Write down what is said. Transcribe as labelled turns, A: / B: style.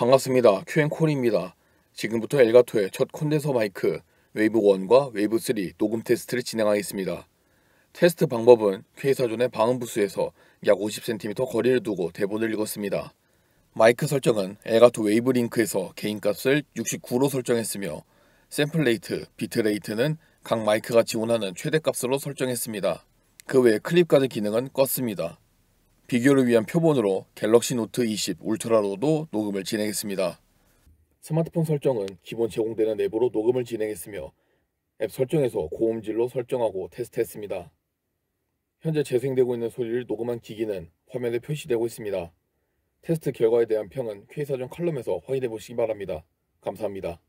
A: 반갑습니다. QN콜입니다. 지금부터 엘가토의 첫 콘덴서 마이크 웨이브 1과 웨이브 3 녹음 테스트를 진행하겠습니다. 테스트 방법은 k 사존의 방음 부스에서 약 50cm 거리를 두고 대본을 읽었습니다. 마이크 설정은 엘가토 웨이브 링크에서 개인값을 69로 설정했으며 샘플 레이트, 비트 레이트는 각 마이크가 지원하는 최대값으로 설정했습니다. 그외에 클립 가드 기능은 껐습니다. 비교를 위한 표본으로 갤럭시 노트 20 울트라로도 녹음을 진행했습니다. 스마트폰 설정은 기본 제공되는 앱으로 녹음을 진행했으며 앱 설정에서 고음질로 설정하고 테스트했습니다. 현재 재생되고 있는 소리를 녹음한 기기는 화면에 표시되고 있습니다. 테스트 결과에 대한 평은 K사전 칼럼에서 확인해 보시기 바랍니다. 감사합니다.